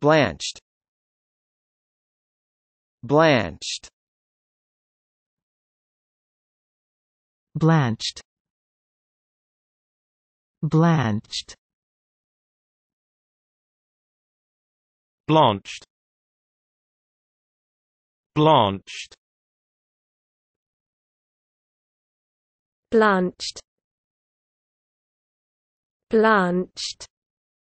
blanched blanched blanched blanched blanched blanched blanched blanched